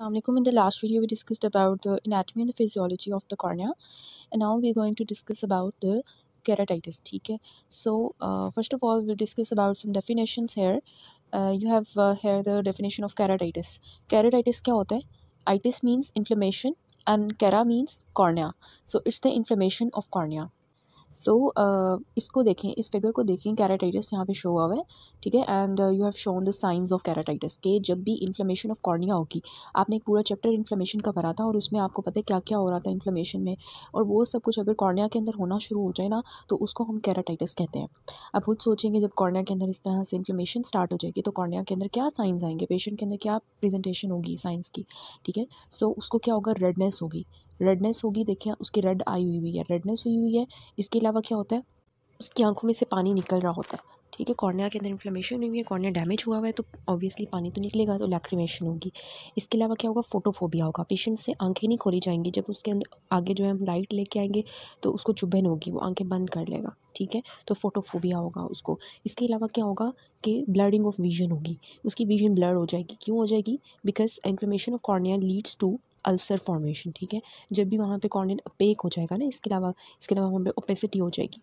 Um, In the last video, we discussed about the anatomy and the physiology of the cornea, and now we're going to discuss about the keratitis. Okay. So uh, first of all, we'll discuss about some definitions here. Uh, you have uh, here the definition of keratitis. Keratitis क्या होता है? Itis means inflammation, and kera means cornea. So it's the inflammation of cornea. So so, uh, इसको देखें इस figure को देखें keratitis यहाँ पे शो हुआ है ठीक है and you have shown the science of keratitis के जब भी इन्फ्लेमेशन ऑफ कॉर्निया होगी आपने एक पूरा चैप्टर इन्फ्लेमेशन का भरा था और उसमें आपको पता है क्या क्या हो रहा था इन्फ्लेमेशन में और वो सब कुछ अगर कॉर्निया के अंदर होना शुरू हो जाए ना तो उसको हम कैराटाइटिस कहते हैं अब खुद सोचेंगे जब कॉर्निया के अंदर इस तरह से इन्फ्लेमेशन स्टार्ट हो जाएगी तो कॉर्निया के अंदर क्या साइंस आएंगे पेशेंट के अंदर क्या प्रेजेंटेशन होगी साइंस की ठीक है सो so, उसको क्या होगा रेडनेस होगी रेडनेस होगी देखिए उसकी रेड आई हुई हुई है रेडनेस हुई हुई है इसके अलावा क्या होता है उसकी आंखों में से पानी निकल रहा होता है ठीक है कॉर्निया के अंदर इन्फ्लेमेशन हुई है कॉर्निया डैमेज हुआ हुआ है तो ऑब्वियसली पानी तो निकलेगा तो लैक्रीमेशन होगी इसके अलावा क्या होगा फोटोफोबिया होगा पेशेंट से आंखें नहीं खोली जाएंगी जब उसके अंदर आगे जो है हम लाइट लेके आएंगे तो उसको चुभन होगी वो आंखें बंद कर लेगा ठीक है तो फोटोफोबिया होगा उसको इसके अलावा क्या होगा कि ब्लडिंग ऑफ विजन होगी उसकी विजन ब्लड हो जाएगी क्यों हो जाएगी because inflammation of cornea leads to ulcer formation ठीक है जब भी वहाँ पे कॉर्नियल अपेक हो जाएगा ना इसके अलावा इसके अलावा वहाँ पे ओपेसिटी हो जाएगी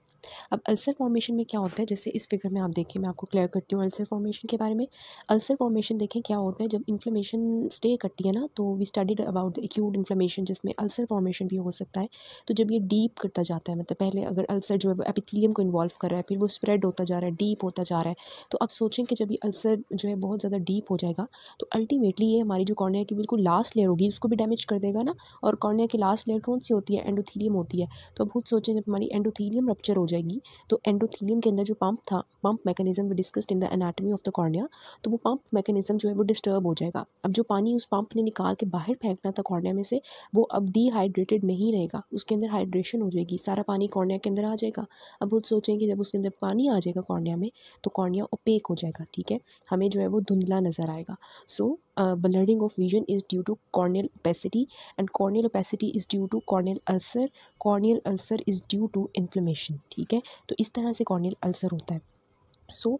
अब अल्सर फॉर्मेशन में क्या होता है जैसे इस फिगर में आप देखें मैं आपको क्लियर करती हूँ अल्सर फॉर्मेशन के बारे में अल्सर फॉर्मेशन देखें क्या होता है जब इन्फ्लेमेशन स्टे करती है ना तो we studied about the acute inflammation जिसमें अल्सर फॉर्मेशन भी हो सकता है तो जब ये डीप करता जाता है मतलब पहले अगर अल्सर जो है वो को इन्वॉल्व कर रहा है फिर वो स्प्रेड होता जा रहा है डीप होता जा रहा है तो आप सोचें कि जब ये अल्सर जो है बहुत ज़्यादा डीप हो जाएगा तो अल्टीमेटली ये हमारी जो कॉर्निया की बिल्कुल लास्ट लेयर होगी उसको भी डैमेज कर देगा ना और कॉर्निया की लास्ट लेयर कौन सी होती है एंडोथीलियम होती है तो अब खुद सोचें जब हमारी एंडोथीलियम रप्चर हो जाएगी तो एंडोथीलियम के अंदर जो पंप था pump mechanism we discussed in the anatomy of the cornea तो वो पंप मैकेनिज्म जो है वो डिस्टर्ब हो जाएगा अब जो पानी उस पंप ने निकाल के बाहर फेंकना था कॉर्निया में से वो अब डिहाइड्रेटेड नहीं रहेगा उसके अंदर हाइड्रेशन हो जाएगी सारा पानी कॉर्निया के अंदर आ जाएगा अब खुद सोचें कि जब उसके अंदर पानी आ जाएगा कॉर्निया में तो कॉर्निया ओपेक हो जाएगा ठीक है हमें जो है वो धुंधला नज़र आएगा so blurring of vision is due to corneal opacity and corneal opacity is due to corneal ulcer corneal ulcer is due to inflammation ठीक है तो इस तरह से corneal ulcer होता है सो so,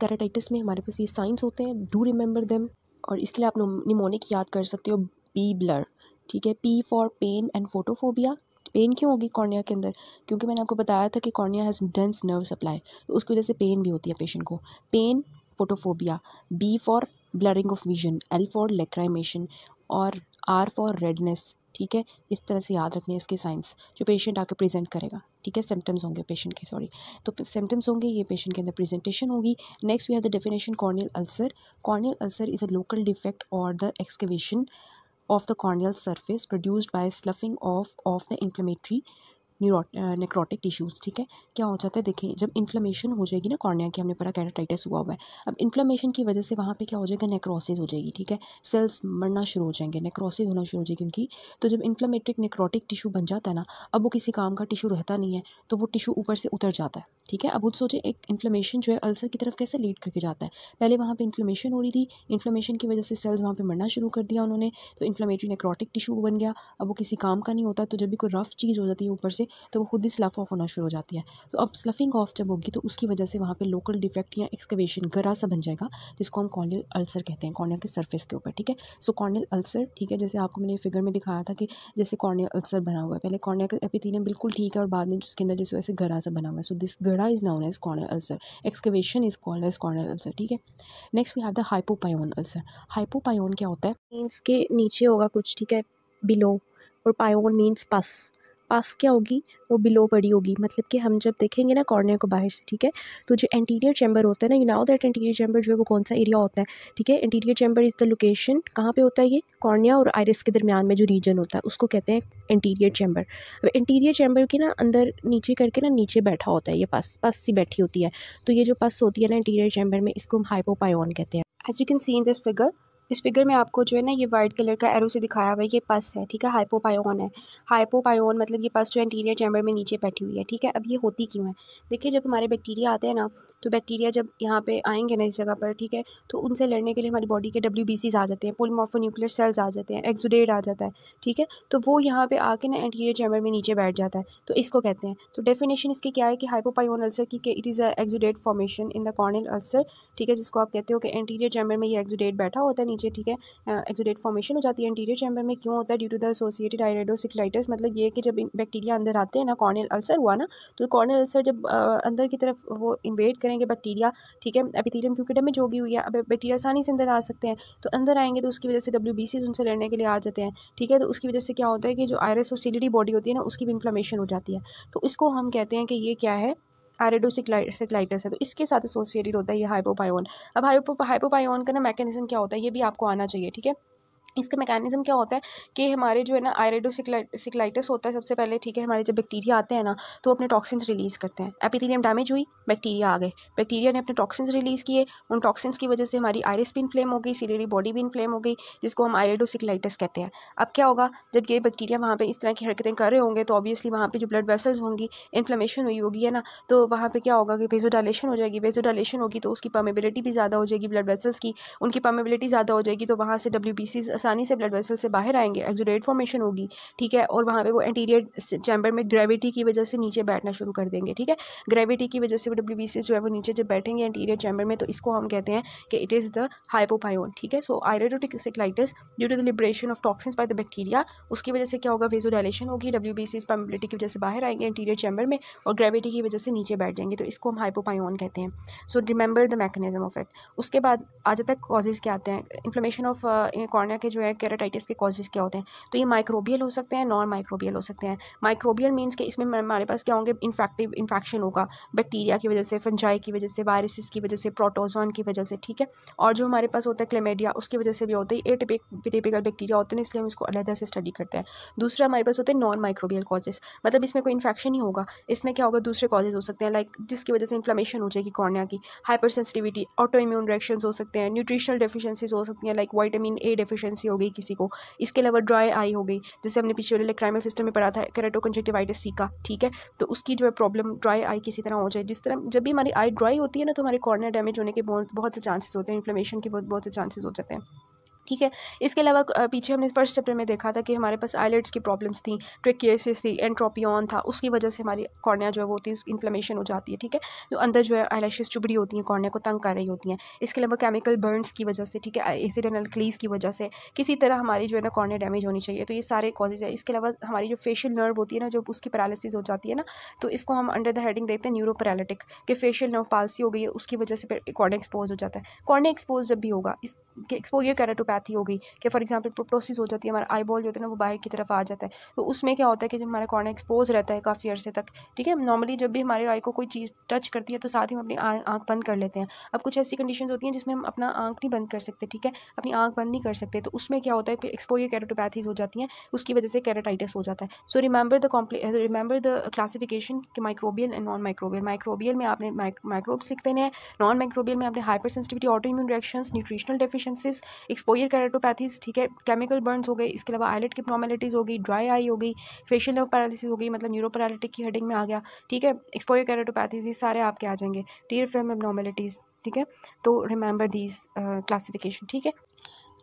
कैराटाइटिस में हमारे पास ये साइंस होते हैं डू रिमेंबर देम और इसके लिए आप निमोनिक याद कर सकते हो बी ब्लर ठीक है P for pain and photophobia pain क्यों होगी कॉर्निया के अंदर क्योंकि मैंने आपको बताया था कि cornea has dense nerve supply तो उसकी वजह से पेन भी होती है पेशेंट को pain photophobia B for blurring of vision L for lacrimation और आर फॉर रेडनेस ठीक है इस तरह से याद रखने इसके साइंस जो पेशेंट आके प्रेजेंट करेगा ठीक है सिम्टम्स होंगे पेशेंट के सॉरी तो सिम्टम्स होंगे ये पेशेंट के अंदर प्रेजेंटेशन होगी next we have the definition corneal ulcer corneal ulcer is a local defect or the excavation of the corneal surface produced by sloughing of of the inflammatory necrotic tissues ठीक है क्या हो जाता है देखिए जब इन्फ्लेमेशन हो जाएगी ना कॉर्निया की हमने पढ़ा कैराटाइटिस हुआ हुआ है अब इन्फ्लेमेशन की वजह से वहाँ पे क्या हो जाएगा नेक्रोसिस हो जाएगी ठीक है सेल्स मरना शुरू हो जाएंगे नेक्रोसिस होना शुरू हो जाएगी उनकी तो जब इन्फ्लेमेट्रिक नेक्रोटिक टिशू बन जाता है ना अब वो किसी काम का टिशू रहता नहीं है तो वो टिशू ऊपर से उतर जाता है ठीक है अब वो सोचे एक इन्फ्लेमेशन जो है अल्सर की तरफ कैसे लीड करके जाता है पहले वहाँ पे इन्फ्लेमेशन हो रही थी इन्फ्लेमेशन की वजह से सेल्स वहाँ पे मरना शुरू कर दिया उन्होंने तो इन्फ्लेमेटरी नेक्रोटिक टिशू बन गया अब वो किसी काम का नहीं होता तो जब भी कोई रफ़ चीज़ हो जाती है ऊपर से तो वो खुद ही स्लफ ऑफ होना शुरू हो जाती है तो अब स्लफिंग ऑफ जब होगी तो उसकी वजह से वहाँ पर लोकल डिफेक्ट या एक्सकवेशन गरा सा बन जाएगा जिसको हम कॉर्नियल अल्सर कहते हैं कॉर्नियल के सर्फेस के ऊपर ठीक है सो कॉर्नियल अल्सर ठीक है जैसे आपको मैंने फिगर में दिखाया था कि जैसे कॉर्नियल अल्सर बना हुआ है पहले कॉर्निया का एपिथीनियम बिल्कुल ठीक है और बाद में उसके अंदर जैसे वैसे गरा सा बना हुआ है सो दिस गर गड़ा is known as corneal ulcer excavation is call as corneal ulcer ठीक है next we have the hypopyon ulcer hypopyon क्या होता है मीन्स के नीचे होगा कुछ ठीक है बिलो और पायोन मीन्स पस पास क्या होगी वो बिलो पड़ी होगी मतलब कि हम जब देखेंगे ना कॉर्निया को बाहर से ठीक है तो जो एंटीरियर चैम्बर होता है ना you know that anterior chamber जो है वो कौन सा एरिया होता है ठीक है anterior chamber is the location कहाँ पे होता है ये कॉर्निया और आयरस के दरमियान में जो रीजन होता है उसको कहते हैं इंटीरियर चैम्बर अब इंटीरियर चैम्बर के ना अंदर नीचे करके ना नीचे बैठा होता है ये पस पस सी बैठी होती है तो ये जो पस होती है ना इंटीरियर चैम्बर में इसको हम हाइपोपायन कहते हैं as you can see in this figure इस फिगर में आपको जो है ना ये वाइट कलर का एरो से दिखाया हुआ है ये पस है ठीक है हाइपोपायोन है हाइपोपायोन मतलब ये पस जो इंटीरियर चैम्बर में नीचे बैठी हुई है ठीक है अब ये होती क्यों है देखिए जब हमारे बैक्टीरिया आते हैं ना तो बैक्टीरिया जब यहाँ पे आएंगे ना इस जगह पर ठीक है तो उनसे लड़ने के लिए हमारी बॉडी के डब्ल्यू आ जाते हैं न्यूक्लियर सेल्स आ जाते हैं एक्जुडेड आ जाता है ठीक है तो वो यहाँ पर आके ना इंटीरियर चैम्बर में नीचे बैठ जाता है तो इसको कहते हैं तो डेफिनेशन इसकी क्या है कि हाइपोपायोन अल्सर की it is a exudate formation in the corneal ulcer ठीक है जिसको आप कहते हो कि इंटीरियर चैम्बर में ये एक्जुडेट बैठा होता है नीचे ठीक है एक्जोडेट फॉर्मेशन हो जाती है इंटीरियर चैम्बर में क्यों होता है due to the associated iridocyclitis मतलब ये कि जब बैक्टीरिया अंदर आते हैं ना कॉर्नल अल्सर हुआ ना तो कॉर्नल अल्सर जब अंदर की तरफ वो इन्वेट करेंगे बैक्टीरिया ठीक है एपिथीलियम क्योंकि डैमेज होगी हुई है अब बैक्टीरिया आसानी से अंदर आ सकते हैं तो अंदर आएंगे तो उसकी वजह से डब्ल्यू बी उनसे लड़ने के लिए आ जाते हैं ठीक है तो उसकी वजह से क्या होता है कि जो आयरस और सीलिडी बॉडी होती है ना उसकी भी इन्फ्लामेशन हो जाती है तो इसको हम कहते हैं कि ये क्या है आयरेडोसिक्लाइटिस है तो इसके साथ एसोसिएटेड होता है ये हाइपोपायोन अब हाइपो हाइपोपायोन का ना मैकेनिज्म क्या होता है ये भी आपको आना चाहिए ठीक है इसका मैकेनिज़्म क्या होता है कि हमारे जो है ना आयरेडो सिक्लाइटिस होता है सबसे पहले ठीक है हमारे जब बैक्टीरिया आते हैं ना तो अपने टॉक्सिन्स रिलीज़ करते हैं एपिथीलियम डैमेज हुई बैक्टीरिया आ गए बैक्टीरिया ने अपने टॉक्सिन्स रिलीज़ किए उन टॉक्सिन्स की वजह से हमारी आयरिस भी इन्फ्लेम हो गई सीरेडी बॉडी भी इन्फ्लेम हो गई जिसको हम आयरेडो कहते हैं अब क्या होगा जब ये बैक्टीरिया वहाँ पर इस तरह की हरकतें कर रहे होंगे तो ऑब्वियसली वहाँ पर जो ब्लड वेसल्स होंगी इन्फ्लेमेशन हुई होगी है ना तो वहाँ पर क्या होगा कि वेजोडालेशन हो जाएगी वेजोडालेशन होगी तो उसकी पमेबिलिटी भी ज़्यादा हो जाएगी ब्लड वेसल्स की उनकी पमेबिलिटी ज़्यादा हो जाएगी तो वहाँ से डब्ल्यू आसानी से ब्लड वेसल से बाहर आएंगे एक्जोडेट फॉर्मेशन होगी ठीक है और वहाँ पे वो एंटीरियर चैम्बर में ग्रेविटी की वजह से नीचे बैठना शुरू कर देंगे ठीक है ग्रेविटी की वजह से डब्ल्यू जो है वो नीचे जब बैठेंगे एंटीरियर चैम्बर में तो इसको हम कहते हैं कि इट इज़ द हाइपोपायोन ठीक है so iridocyclitis due to the liberation of toxin by the bacteria उसकी वजह से क्या होगा वेजो होगी डब्ल्यू बी सी की वजह से बाहर आएंगे इंटीरियर चैम्बर में और ग्रेविटी की वजह से नीचे बैठ जाएंगे तो इसको हम हाइपोपायोन कहते हैं so remember the mechanism of it उसके बाद आज तक कॉजेज़ क्या आते हैं इन्फ्लेमेशन ऑफ कॉर्निया के के जो है कैराटाइटिस के कॉजेज़ क्या होते हैं तो ये माइक्रोबियल हो सकते हैं नॉन माइक्रोबियल हो सकते हैं माइक्रोबियल मीन्स के इसमें हमारे पास क्या होंगे इन्फेक्टिव इन्फेक्शन होगा बैक्टीरिया की वजह से फंजाई की वजह से वायरसेस की वजह से प्रोटोजोन की वजह से ठीक है और जो हमारे पास होता है क्लेमेडिया उसकी वजह से भी होता है एटिपिक टिपिकल बैक्टीरिया होते हैं इसलिए हम इसको अलहदा से स्टडी करते हैं दूसरा हमारे पास होते हैं नॉन माइक्रोबियल कॉजेज़ मतलब इसमें कोई इन्फेक्शन ही होगा इसमें क्या होगा दूसरे कॉजेज़ हो सकते हैं लाइक जिसकी वजह से इन्फ्लामेशन हो जाएगी कॉर्निया की hyper sensitivity auto immune reaction हो सकते हैं न्यूट्रिशनल डिफिशेंसीज हो सकती हैं like vitamin A deficiency pregnancy हो गई किसी को इसके अलावा ड्राई आई हो गई जैसे हमने पिछले वाले क्राइमल सिस्टम में पढ़ा था केराटोकंजक्टिवाइटिस सी का ठीक है तो उसकी जो है प्रॉब्लम ड्राई आई किसी तरह हो जाए जिस तरह जब भी हमारी आई ड्राई होती है ना तो हमारे कॉर्नर डैमेज होने के बहुत बहुत से चांसेस होते हैं इन्फ्लेमेशन के बहुत बहुत से चांसेस हो जाते हैं ठीक है इसके अलावा पीछे हमने फर्स्ट चैप्टर में देखा था कि हमारे पास आईलेट्स की प्रॉब्लम्स थी ट्रिकियसिस थी एंट्रोपियन था उसकी वजह से हमारी कॉर्निया जो है वो होती है इन्फ्लेमेशन हो जाती है ठीक है जो तो अंदर जो है आईलेशेस चुबड़ी होती हैं कॉर्निया को तंग कर रही होती हैं इसके अलावा केमिकल बर्नस की वजह से ठीक है एसिड एंड की वजह से किसी तरह हमारी जो है ना कॉर्निया डैमेज होनी चाहिए तो ये सारे कॉजेज़ है इसके अलावा हमारी जो फेशियल नर्व होती है ना जब उसकी पैरालिसिस हो जाती है ना तो इसको हम अंडर द हेडिंग देखते हैं न्यूरो पैरालिटिक कि फेशियल नर्व पालसी हो गई है उसकी वजह से कॉर्निया एक्सपोज हो जाता है कॉर्निया एक्सपोज जब भी होगा इस कि एक्सपोरियर कैरेटोपैथी हो गई कि फॉर एग्जांपल प्रोप्टोसिस हो जाती है हमारा आई बॉल जो होता है ना वो बाहर की तरफ आ जाता है तो उसमें क्या होता है कि जब हमारा कॉर्नर एक्सपोज रहता है काफ़ी अर्से तक ठीक है नॉर्मली जब भी हमारे आई को कोई चीज़ टच करती है तो साथ ही हम अपनी आँख बंद कर लेते हैं अब कुछ ऐसी कंडीशन होती हैं जिसमें हम अपना आँख नहीं बंद कर सकते ठीक है अपनी आँख बंद नहीं कर सकते तो उसमें क्या होता है कि एक्सपोरियर कैरेटोपैथीज हो जाती हैं उसकी वजह से कैरेटाइटिस हो जाता है सो रिमेंबर द कॉम्प्ले रिमेंबर द क्लासिफिकेशन कि microbial and non microbial microbial में आपने माइक्रोब्स लिखते हैं नॉन माइक्रोबियल में आपने hyper sensitivity auto immune reaction nutritional deficiency सिस एक्सपोयर कैरेटोपैथीज ठीक है केमिकल बर्नस हो गए इसके अलावा आईलेट की प्रॉमेलिटीज हो गई ड्राई आई हो गई फेशियल नर्व पैरालिसिस हो गई मतलब न्यूरोपैरालिटिक की हेडिंग में आ गया ठीक है एक्सपोयर कैरेटोपैथीज ये सारे आपके आ जाएंगे टीयर फेम एबनॉर्मेलिटीज़ ठीक है तो रिमेंबर दीज क्लासिफिकेशन ठीक है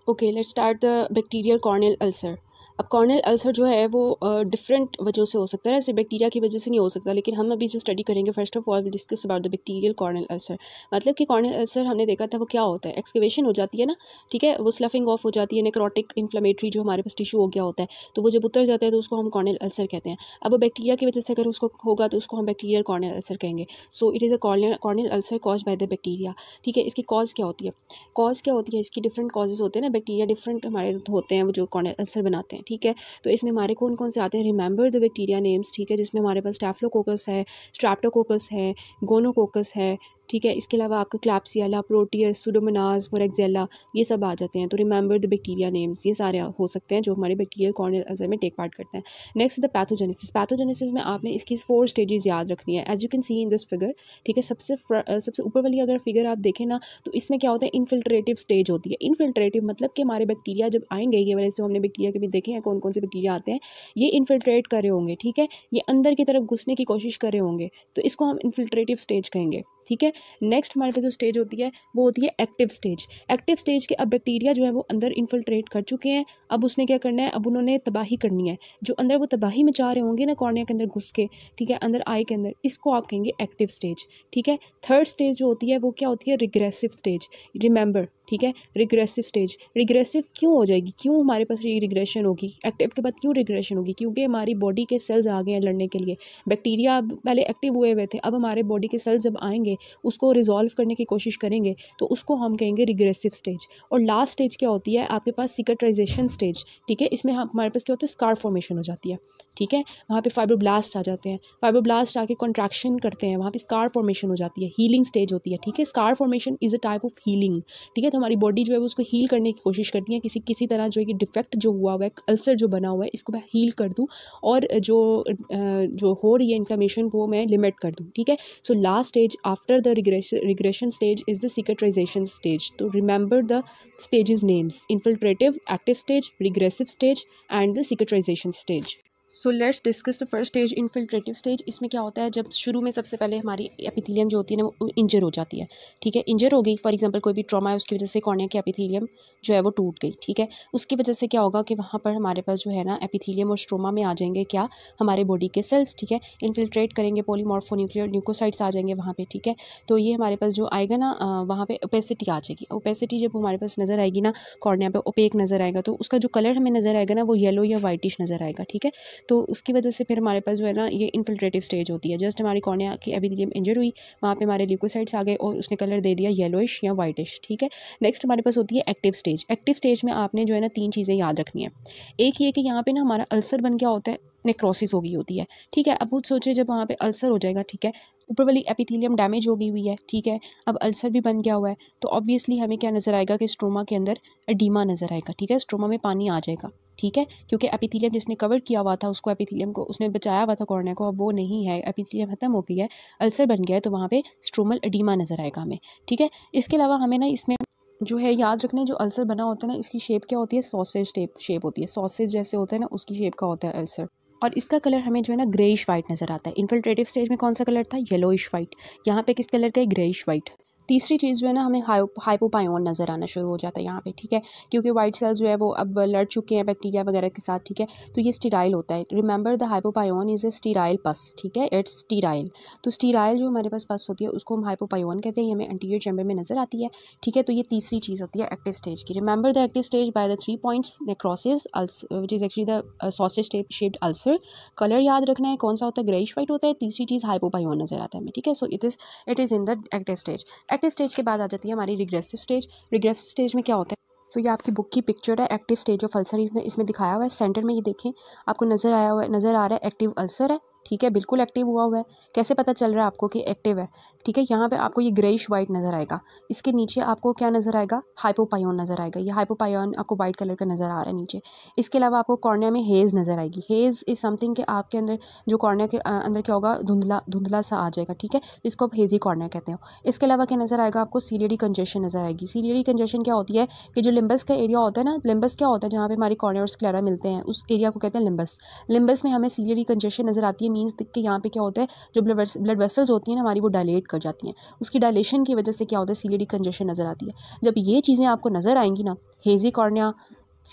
okay let start the bacterial corneal ulcer अब कॉर्नल अल्सर जो है वो डिफरेंट वजह से हो सकता है ऐसे बैक्टीरिया की वजह से नहीं हो सकता लेकिन हम अभी जो स्टडी करेंगे first of all discuss about the bacterial corneal ulcer मतलब कि कॉर्नल अल्सर हमने देखा था वो क्या होता है एक्सकेवेशन हो जाती है ना ठीक है वो स्लफिंग ऑफ हो जाती है नेक्रोटिक इन्फ्लामेटरी जो हमारे पास टिश्यू हो गया होता है तो वो जब उतर जाता है तो उसको हम कॉर्नल अल्सर कहते हैं अब वो बैक्टीरिया की वजह से अगर उसको होगा तो उसको हम बैक्टीरियल कॉर्नल अल्सर कहेंगे so it is a corneal corneal ulcer cause by the bacteria ठीक है इसकी कॉज क्या होती है कॉज क्या होती है इसकी डिफरेंट कॉजेज़ होते हैं ना बैक्टीरिया डिफरेंट हमारे होते हैं वो जो कॉर्नल अल्सर बनाते हैं ठीक है तो इसमें हमारे कौन कौन से आते हैं रिमेंबर द बैक्टीरिया नेम्स ठीक है जिसमें हमारे पास स्टैफ्लोकोकस है स्ट्रैप्टोकोकस है गोनोकोकस है ठीक है इसके अलावा आपका क्लैप्सियाला प्रोटियस सुडोमनाज मोरेक्जेला ये सब आ जाते हैं तो रिमेंबर द बैक्टीरिया नेम्स ये सारे हो सकते हैं जो हमारे बैक्टीरियल कॉर्नल अल्सर में टेक पार्ट करते हैं नेक्स्ट द पैथोजेनेसिस पैथोजेनेसिस में आपने इसकी फोर स्टेजेस याद रखनी है as you can see in this figure ठीक है सबसे सबसे ऊपर वाली अगर फिगर आप देखें ना तो इसमें क्या होता है इनफिल्ट्रेटिव स्टेज होती है इनफिल्ट्रेटिव मतलब कि हमारे बैक्टीरिया जब आएंगे ये वाले जो हमने बैक्टीरिया के भी देखे हैं कौन कौन से बैक्टीरिया आते हैं ये इन्फिल्ट्रेट करे होंगे ठीक है ये अंदर की तरफ घुसने की कोशिश करे होंगे तो इसको हम इन्फिल्ट्रेटिव स्टेज कहेंगे ठीक है नेक्स्ट हमारे पे जो स्टेज होती है वो होती है एक्टिव स्टेज एक्टिव स्टेज के अब बैक्टीरिया जो है वो अंदर इन्फिल्ट्रेट कर चुके हैं अब उसने क्या करना है अब उन्होंने तबाही करनी है जो अंदर वो तबाही मचा रहे होंगे ना कॉर्निया के अंदर घुस के ठीक है अंदर आई के अंदर इसको आप कहेंगे एक्टिव स्टेज ठीक है थर्ड स्टेज जो होती है वो क्या होती है रिग्रेसिव स्टेज रिमेंबर ठीक है रिग्रेसिव स्टेज रिग्रेसिव क्यों हो जाएगी क्यों हमारे पास रिग्रेशन होगी एक्टिव के बाद क्यों रिग्रेशन होगी क्योंकि हमारी बॉडी के सेल्स आ गए हैं लड़ने के लिए बैक्टीरिया पहले एक्टिव हुए हुए थे अब हमारे बॉडी के सेल्स जब आएंगे उसको रिजॉल्व करने की कोशिश करेंगे तो उसको हम कहेंगे रिग्रेसिव स्टेज और लास्ट स्टेज क्या होती है आपके पास सिकट्राइजेशन स्टेज ठीक है इसमें हमारे पास क्या होता है स्कार फॉर्मेशन हो जाती है ठीक है वहाँ पर फाइब्रोब्लास्ट आ जाते हैं फाइब्रोब्लास्ट आके कॉन्ट्रैक्शन करते हैं वहाँ पर स्कार फॉर्मेशन हो जाती है हीलिंग स्टेज होती है ठीक है scar formation is a type of healing ठीक है बाद हमारी बॉडी जो है वो उसको हील करने की कोशिश करती है किसी किसी तरह जो है कि डिफेक्ट जो हुआ हुआ है अल्सर जो बना हुआ है इसको मैं हील कर दूँ और जो जो हो रही है इन्फ्लेमेशन वो मैं लिमिट कर दूँ ठीक है so last stage after the regression stage is the cicatrization stage तो remember the stage names infiltrative active stage regressive stage and the cicatrization stage so let's discuss the first stage infiltrative stage इसमें क्या होता है जब शुरू में सबसे पहले हमारी एपिथीलियम जो होती है ना वो इंजर हो जाती है ठीक है इंजर हो गई फॉर एग्जांपल कोई भी ट्रॉमा है उसकी वजह से कॉर्निया की एपिथीलियम जो है वो टूट गई ठीक है उसकी वजह से क्या होगा कि वहाँ पर हमारे पास जो है ना एपिथीलियम और स्ट्रोमा में आ जाएंगे क्या हमारे बॉडी के सेल्स ठीक है इन्फिल्ट्रेट करेंगे पोलीमॉर्फो न्यूक्लियर न्यूकोसाइट्स आ जाएंगे वहाँ पर ठीक है तो ये हमारे पास जो आएगा ना वहाँ पर ओपेसिटी आ जाएगी ओपेसिटी जब हमारे पास नज़र आएगी ना कॉर्निया पर ओपेक नज़र आएगा तो उसका जो कलर हमें नज़र आएगा ना वो येलो या वाइटिश नज़र आएगा ठीक है तो उसकी वजह से फिर हमारे पास जो है ना ये इन्फिल्ट्रेटिव स्टेज होती है जस्ट हमारी कॉर्निया की एबिथिलियम इंजर हुई वहाँ पे हमारे लिक्विसाइड्स आ गए और उसने कलर दे दिया येलोइश या वाइटिश ठीक है नेक्स्ट हमारे पास होती है एक्टिव स्टेज एक्टिव स्टेज में आपने जो है ना तीन चीज़ें याद रखनी है एक ये कि यहाँ पर ना हमारा अल्सर बन गया होता है नेक्रोसिस हो गई होती है ठीक है अब खुद सोचे जब वहाँ पे अल्सर हो जाएगा ठीक है ऊपर वाली एपिथीलियम डैमेज हो गई हुई है ठीक है अब अल्सर भी बन गया हुआ है तो ऑब्वियसली हमें क्या नज़र आएगा कि स्ट्रोमा के अंदर एडीमा नज़र आएगा ठीक है स्ट्रोमा में पानी आ जाएगा ठीक है क्योंकि एपिथीलियम जिसने कवर किया हुआ था उसको एपिथीलियम को उसने बचाया हुआ था कॉर्निया को अब वो नहीं है एपिथीलियम खत्म हो गई है अल्सर बन गया है तो वहाँ पे स्ट्रोमल एडीमा नज़र आएगा हमें ठीक है इसके अलावा हमें ना इसमें जो है याद रखना जो अल्सर बना होता है ना इसकी शेप क्या होती है सॉसेज टेप शेप होती है सॉसेज जैसे होता है ना उसकी शेप का होता है अल्सर और इसका कलर हमें जो है ना ग्रेइश वाइट नज़र आता है इन्फिल्ट्रेटिव स्टेज में कौन सा कलर था येलोइश वाइट यहाँ पे किस कलर का है ग्रेइश वाइट तीसरी चीज़ जो है ना हमें हाइपोपायोन नज़र आना शुरू हो जाता है यहाँ पे ठीक है क्योंकि वाइट सेल जो है वो अब लड़ चुके हैं बैक्टीरिया वगैरह के साथ ठीक है तो ये स्टीराइल होता है remember the hypopyon is a sterile pus ठीक है इट्स स्टीराइल तो स्टीराइल जो हमारे पास पस होती है उसको हम हाइपोपायोन कहते हैं ये हमें एंटीरियर चैम्बर में नज़र आती है ठीक है तो ये तीसरी चीज़ होती है एक्टिव स्टेज की remember the active stage by the three points necrosis which is actually the sausage tape shaped ulcer colour याद रखना है कौन सा होता है ग्रेइश वाइट होता है तीसरी चीज़ हाइपोपायोन नज़र आता है हमें ठीक है so it is it is in the active stage active stage के बाद आ जाती है हमारी रिग्रेसिव स्टेज रिग्रेसिव स्टेज में क्या होता है सो so, ये आपकी बुक की पिक्चर है एक्टिव स्टेज ऑफ अल्सर इसमें दिखाया हुआ है सेंटर में ये देखें आपको नज़र आया हुआ है नज़र आ रहा है एक्टिव अल्सर है ठीक है बिल्कुल एक्टिव हुआ हुआ है कैसे पता चल रहा है आपको कि एक्टिव है ठीक है यहाँ पे आपको ये ग्रेइश वाइट नज़र आएगा इसके नीचे आपको क्या नज़र आएगा हाइपोपायोन नज़र आएगा ये हाइपोपायोन आपको वाइट कलर का नज़र आ रहा है नीचे इसके अलावा आपको कॉर्निया में हेज़ नज़र आएगी हेज़ इज़ समथिंग के आपके अंदर जो कॉर्निया के अंदर क्या होगा धुंधला धुंधला सा आ जाएगा ठीक है इसको आप हेज़ी कॉर्निया कहते हो इसके अलावा क्या नज़र आएगा आपको सीलियडी कंजेशन नज़र आएगी सीलियडी कंजेशन क्या होती है कि जो लिम्बस का एरिया होता है ना लिम्बस क्या होता है जहाँ पर हमारी कॉर्नियर्स क्लैरा मिलते हैं उस एरिया को कहते हैं लिम्बस लिम्बस में हमें सीलियडी कंजेशन नज़र आती है मीन्स कि यहाँ पे क्या होता है जो ब्लड वेसल्स होती हैं ना हमारी वो डायलेट कर जाती हैं उसकी डायलेशन की वजह से क्या होता है सीलियरी कंजेशन नज़र आती है जब ये चीज़ें आपको नज़र आएंगी ना hazy cornea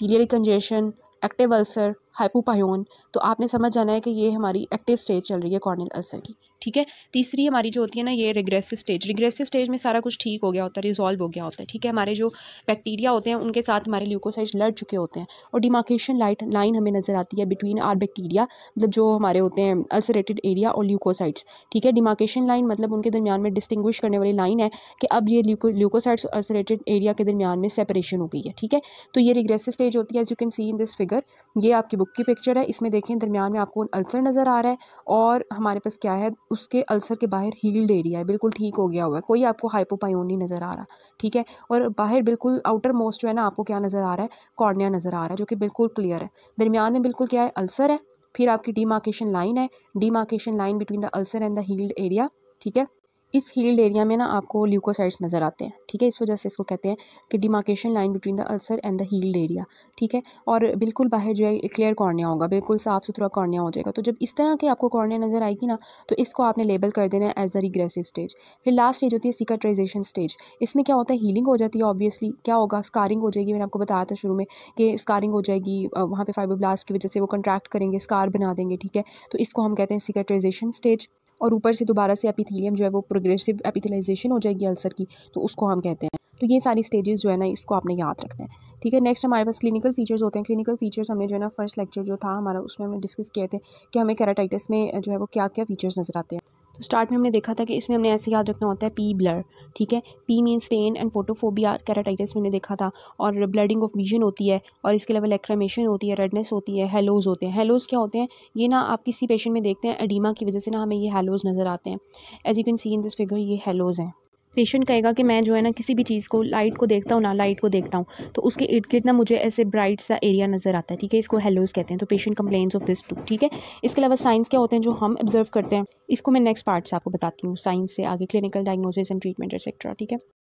ciliary congestion active ulcer hypopyon तो आपने समझ जाना है कि ये हमारी एक्टिव स्टेज चल रही है कॉर्नियल अल्सर की ठीक है तीसरी हमारी जो होती है ना ये रिग्रेसिव स्टेज रिग्रेसिव स्टेज में सारा कुछ ठीक हो गया होता है रिजॉल्व हो गया होता है ठीक है हमारे जो बैक्टीरिया होते हैं उनके साथ हमारे ल्यूकोसाइड लड़ चुके होते हैं और डिमार्केशन लाइट लाइन हमें नज़र आती है बिटवीन आर बैक्टीरिया मतलब जो हमारे होते हैं अल्सरेटेड एरिया और ल्यूकोसाइड्स ठीक है डिमार्केशन लाइन मतलब उनके दरमियान में डिस्टिंग्विश करने वाली लाइन है कि अब ये ल्यूकोसाइड्स और अल्सरेटेड एरिया के दरमियान में सेपरेशन हो गई है ठीक है तो ये रिग्रेसिव स्टेज होती है as you can see in this figure ये आपकी बुक की पिक्चर है इसमें देखें दरमियान में आपको अल्सर नज़र आ रहा है और हमारे पास क्या है उसके अल्सर के बाहर हील्ड एरिया है बिल्कुल ठीक हो गया हुआ है कोई आपको हाइपोपायोन नहीं नज़र आ रहा ठीक है और बाहर बिल्कुल आउटर मोस्ट जो है ना आपको क्या नज़र आ रहा है कॉर्निया नज़र आ रहा है जो कि बिल्कुल क्लियर है दरमियान में बिल्कुल क्या है अल्सर है फिर आपकी डीमार्केशन लाइन है demarcation line between the ulcer and the healed area ठीक है इस हील्ड एरिया में ना आपको ल्यूकोसाइट्स नज़र आते हैं ठीक है इस वजह से इसको कहते हैं कि demarcation line between the ulcer and the healed area ठीक है और बिल्कुल बाहर जो है क्लियर कॉर्निया होगा बिल्कुल साफ़ सुथरा कॉर्निया हो जाएगा तो जब इस तरह की आपको कॉर्निया नज़र आएगी ना तो इसको आपने लेबल कर देना है एज अ रिग्रेसिव स्टेज फिर लास्ट स्टेज होती है सिकट्राइजेशन स्टेज इसमें क्या होता है हीलिंग हो जाती है ऑब्वियसली क्या होगा स्कारिंग हो जाएगी मैंने आपको बताया था शुरू में कि स्कारिंग हो जाएगी वहाँ पर फाइबर ब्लास्ट की वजह से वो कंट्रैक्ट करेंगे स्कार बना देंगे ठीक है तो इसको हम कहते हैं सिकट्राइजेशन स्टेज और ऊपर से दोबारा से एपिथीलियम जो है वो प्रोग्रेसिव एपिथिलाइजेशन हो जाएगी अल्सर की तो उसको हम कहते हैं तो ये सारी स्टेजेस जो है ना इसको आपने याद रखना है ठीक है नेक्स्ट हमारे पास क्लिनिकल फीचर्स होते हैं क्लिनिकल फीचर्स हमने जो है ना फर्स्ट लेक्चर जो था हमारा उसमें हमने डिस्कस किए थे कि हमें कैराटाइटिस में जो है वो क्या क्या फीचर्स नज़र आते हैं तो स्टार्ट में हमने देखा था कि इसमें हमने ऐसे याद रखना होता है पी ब्लर ठीक है P means pain and photophobia keratitis मैंने देखा था और ब्लडिंग ऑफ विजन होती है और इसके अलावा एक्रामेशन होती है रेडनेस होती है हेलोज़ होते हैं हेलोज़ क्या होते हैं ये ना आप किसी पेशेंट में देखते हैं एडीमा की वजह से ना हमें ये हेलोज़ नज़र आते हैं as you can see in this figure ये हेलोज़ हैं पेशेंट कहेगा कि मैं जो है ना किसी भी चीज़ को लाइट को देखता हूँ ना लाइट को देखता हूँ तो उसके इर्द गिर्द ना मुझे ऐसे ब्राइट सा एरिया नज़र आता है ठीक है इसको हेलोज कहते हैं तो patient complains of this too ठीक है इसके अलावा साइंस क्या होते हैं जो हम ऑब्जर्व करते हैं इसको मैं नेक्स्ट पार्ट से आपको बताती हूँ साइंस से आगे clinical diagnosis and treatment etcetera ठीक है